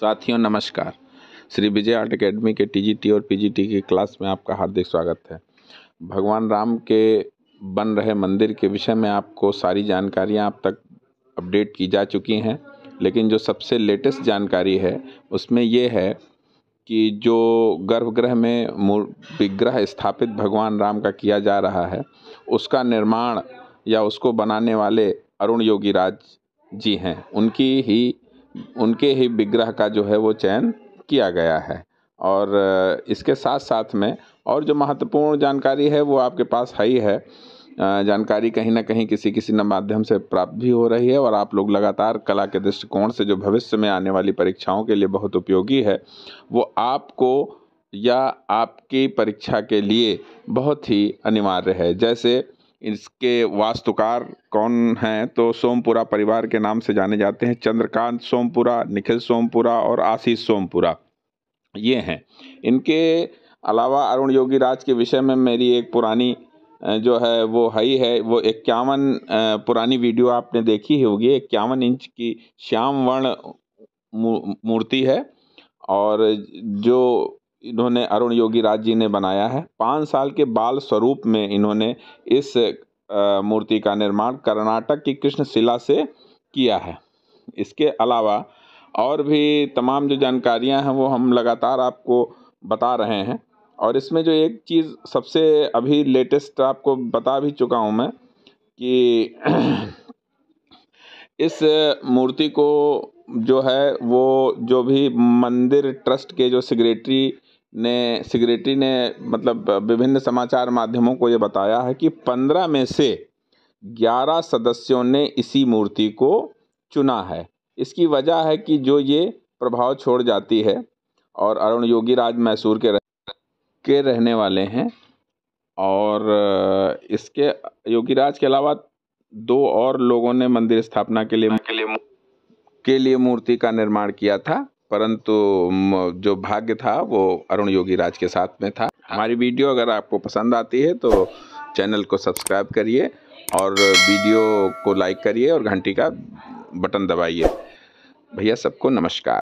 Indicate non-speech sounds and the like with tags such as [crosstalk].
साथियों नमस्कार Shri Vijay art academy के टीजीटी और पीजीटी की क्लास में आपका हार्दिक स्वागत है भगवान राम के बन रहे मंदिर के विषय में आपको सारी जानकारियां आप तक अपडेट की जा चुकी हैं लेकिन जो सबसे लेटेस्ट जानकारी है उसमें ये है कि जो गर्भगृह में विग्रह स्थापित भगवान राम का किया जा रहा है उसका निर्माण या उसको बनाने वाले अरुण योगी राज जी हैं उनकी ही उनके ही विग्रह का जो है वो चयन किया गया है और इसके साथ साथ में और जो महत्वपूर्ण जानकारी है वो आपके पास है ही है जानकारी कहीं ना कहीं किसी किसी न माध्यम से प्राप्त भी हो रही है और आप लोग लगातार कला के दृष्टिकोण से जो भविष्य में आने वाली परीक्षाओं के लिए बहुत उपयोगी है वो आपको या आपकी परीक्षा के लिए बहुत ही अनिवार्य है जैसे इसके वास्तुकार कौन हैं तो सोमपुरा परिवार के नाम से जाने जाते हैं चंद्रकांत सोमपुरा निखिल सोमपुरा और आशीष सोमपुरा ये हैं इनके अलावा अरुण योगी राज के विषय में मेरी एक पुरानी जो है वो हई है, है वो इक्यावन पुरानी वीडियो आपने देखी ही होगी इक्यावन इंच की श्याम वर्ण मूर्ति है और जो इन्होंने अरुण योगी राज जी ने बनाया है पाँच साल के बाल स्वरूप में इन्होंने इस मूर्ति का निर्माण कर्नाटक की कृष्ण शिला से किया है इसके अलावा और भी तमाम जो जानकारियां हैं वो हम लगातार आपको बता रहे हैं और इसमें जो एक चीज़ सबसे अभी लेटेस्ट आपको बता भी चुका हूं मैं कि [clears throat] इस मूर्ति को जो है वो जो भी मंदिर ट्रस्ट के जो सेक्रेटरी ने सिगरेटी ने मतलब विभिन्न समाचार माध्यमों को ये बताया है कि पंद्रह में से ग्यारह सदस्यों ने इसी मूर्ति को चुना है इसकी वजह है कि जो ये प्रभाव छोड़ जाती है और अरुण योगी राज मैसूर के रह, के रहने वाले हैं और इसके योगी राज के अलावा दो और लोगों ने मंदिर स्थापना के लिए के लिए मूर्ति का निर्माण किया था परंतु जो भाग्य था वो अरुण योगी राज के साथ में था हाँ। हमारी वीडियो अगर आपको पसंद आती है तो चैनल को सब्सक्राइब करिए और वीडियो को लाइक करिए और घंटी का बटन दबाइए भैया सबको नमस्कार